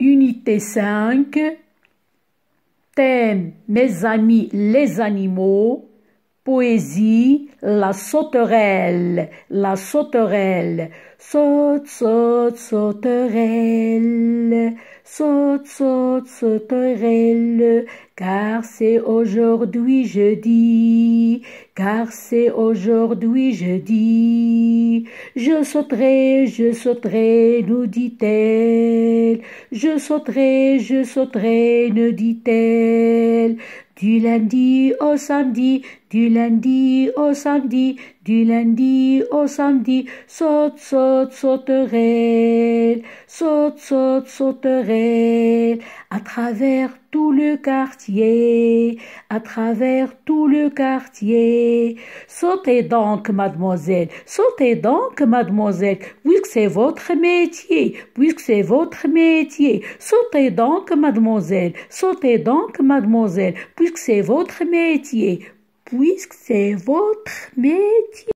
Unité 5, thème Mes amis les animaux, poésie La sauterelle, la sauterelle, saute, saute, sauterelle, saute, saute, sauterelle, car c'est aujourd'hui jeudi, car c'est aujourd'hui jeudi, je sauterai, je sauterai, nous dit-elle. Je sauterai, je sauterai, ne dit-elle. Du lundi au samedi, du lundi au samedi, du lundi au samedi, saute, saute, sauterelle, saute, saute, sauterelle, à travers tout le quartier, à travers tout le quartier. Sautez donc, mademoiselle, sautez donc, mademoiselle, c'est votre métier, puisque c'est votre métier. Sautez donc, mademoiselle, sautez donc, mademoiselle, puisque c'est votre métier, puisque c'est votre métier.